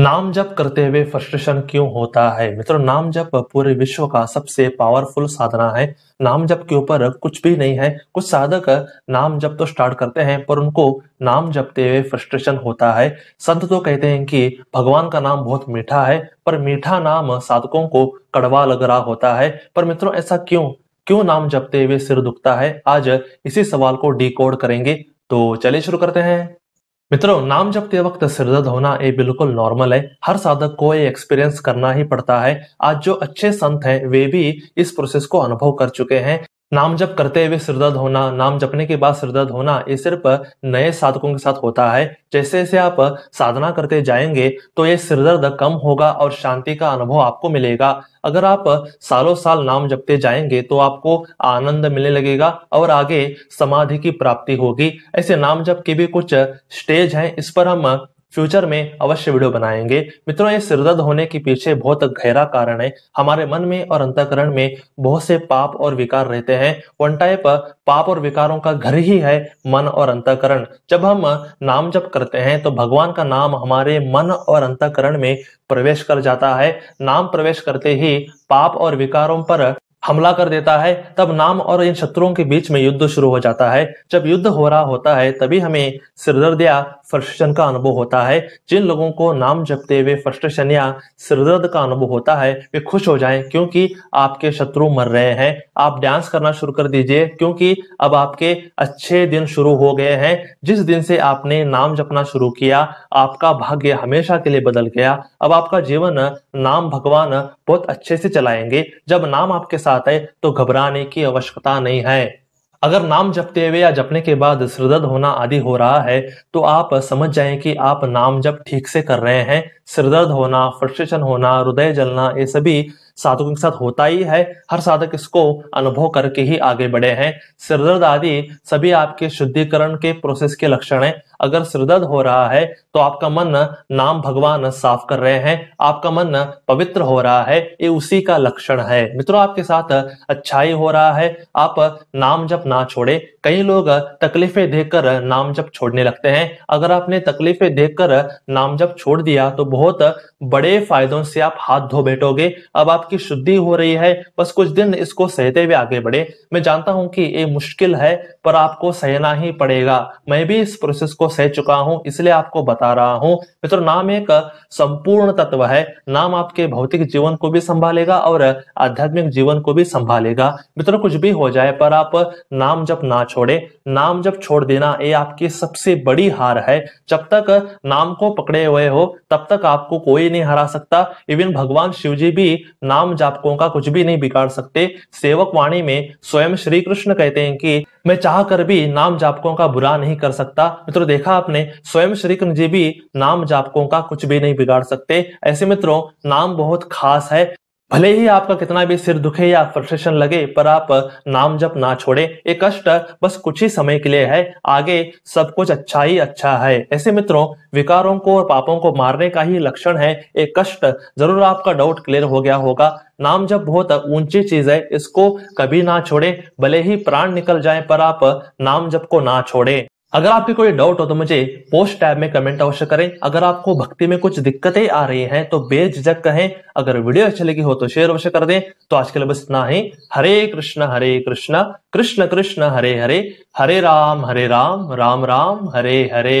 नाम जप करते हुए फ्रस्ट्रेशन क्यों होता है मित्रों नाम जप पूरे विश्व का सबसे पावरफुल साधना है नाम जप के ऊपर कुछ भी नहीं है कुछ साधक नाम जप तो स्टार्ट करते हैं पर उनको नाम जपते हुए फ्रस्ट्रेशन होता है संत तो कहते हैं कि भगवान का नाम बहुत मीठा है पर मीठा नाम साधकों को कड़वा लग रहा होता है पर मित्रों ऐसा क्यों क्यों नाम जपते हुए सिर दुखता है आज इसी सवाल को डी करेंगे तो चलिए शुरू करते हैं मित्रों नाम जब के वक्त सिरदर्द होना ये बिल्कुल नॉर्मल है हर साधक को ये एक्सपीरियंस करना ही पड़ता है आज जो अच्छे संत हैं वे भी इस प्रोसेस को अनुभव कर चुके हैं नाम जप करते हुए सिरदर्द होना नाम जपने के बाद सिरदर्द होना ये सिर्फ नए साधकों के साथ होता है जैसे जैसे आप साधना करते जाएंगे तो ये सिरदर्द कम होगा और शांति का अनुभव आपको मिलेगा अगर आप सालों साल नाम जपते जाएंगे तो आपको आनंद मिलने लगेगा और आगे समाधि की प्राप्ति होगी ऐसे नाम जप के भी कुछ स्टेज हैं इस पर हम फ्यूचर में अवश्य वीडियो बनाएंगे मित्रों ये सिरदर्द होने के पीछे बहुत गहरा कारण है हमारे मन में और अंतकरण में बहुत से पाप और विकार रहते हैं वन टाइप पाप और विकारों का घर ही है मन और अंतकरण जब हम नाम जप करते हैं तो भगवान का नाम हमारे मन और अंतकरण में प्रवेश कर जाता है नाम प्रवेश करते ही पाप और विकारों पर हमला कर देता है तब नाम और इन शत्रुओं के बीच में युद्ध शुरू हो जाता है जब युद्ध हो रहा होता है तभी हमें सिरदर्द या फ्रस्ट्रेशन का अनुभव होता है जिन लोगों को नाम जपते हुए फ्रस्ट्रेशन या सिरदर्द का अनुभव होता है वे खुश हो जाएं क्योंकि आपके शत्रु मर रहे हैं आप डांस करना शुरू कर दीजिए क्योंकि अब आपके अच्छे दिन शुरू हो गए हैं जिस दिन से आपने नाम जपना शुरू किया आपका भाग्य हमेशा के लिए बदल गया अब आपका जीवन नाम भगवान बहुत अच्छे से चलाएंगे जब नाम आपके साथ है तो घबराने की आवश्यकता नहीं है अगर नाम जपते हुए या जपने के बाद सिरदर्द होना आदि हो रहा है तो आप समझ जाए कि आप नाम जप ठीक से कर रहे हैं सिरदर्द होना फ्रस्ट्रेशन होना हृदय जलना ये सभी साधकों के साथ होता ही है हर साधक इसको अनुभव करके ही आगे बढ़े हैं सिरदर्द आदि सभी आपके शुद्धिकरण के प्रोसेस के लक्षण हैं अगर सिरदर्द हो रहा है तो आपका मन नाम भगवान साफ कर रहे हैं आपका मन पवित्र हो रहा है ये उसी का लक्षण है मित्रों आपके साथ अच्छाई हो रहा है आप नाम जब ना छोड़े कई लोग तकलीफें देखकर नाम जब छोड़ने लगते हैं अगर आपने तकलीफें देखकर नाम जब छोड़ दिया तो बहुत बड़े फायदों से आप हाथ धो बैठोगे अब आप आपकी शुद्धि हो रही है बस कुछ दिन इसको सहते हुए आगे बढ़े मैं जानता हूं कि ये मुश्किल है पर आपको सहना ही पड़ेगा मैं भी इस प्रोसेस को सह चुका हूं इसलिए आपको बता रहा हूं मित्रों नाम एक संपूर्ण तत्व है नाम आपके भौतिक जीवन को भी संभालेगा और आध्यात्मिक जीवन को भी संभालेगा मित्रों कुछ भी हो जाए पर आप नाम जब ना छोड़े नाम जब छोड़ देना ये आपकी सबसे बड़ी हार है जब तक नाम को पकड़े हुए हो तब तक आपको कोई नहीं हरा सकता इवन भगवान शिव जी भी नाम नाम जापकों का कुछ भी नहीं बिगाड़ सकते सेवक वाणी में स्वयं श्री कृष्ण कहते हैं कि मैं चाह कर भी नाम जापकों का बुरा नहीं कर सकता मित्रों देखा आपने स्वयं श्री कृष्ण जी भी नाम जापकों का कुछ भी नहीं बिगाड़ सकते ऐसे मित्रों नाम बहुत खास है भले ही आपका कितना भी सिर दुखे या फ्रस्ट्रेशन लगे पर आप नाम जब ना छोड़े ये कष्ट बस कुछ ही समय के लिए है आगे सब कुछ अच्छा ही अच्छा है ऐसे मित्रों विकारों को और पापों को मारने का ही लक्षण है ये कष्ट जरूर आपका डाउट क्लियर हो गया होगा नाम जब बहुत ऊंची चीज है इसको कभी ना छोड़े भले ही प्राण निकल जाए पर आप नाम जब को ना छोड़े अगर आपके कोई डाउट हो तो मुझे पोस्ट टैब में कमेंट अवश्य करें अगर आपको भक्ति में कुछ दिक्कतें आ रही हैं तो बेझिझक कहें अगर वीडियो अच्छी लगी हो तो शेयर अवश्य कर दें तो आज के लिए बस इतना ही हरे कृष्ण हरे कृष्ण कृष्ण कृष्ण हरे हरे हरे राम हरे राम राम राम हरे हरे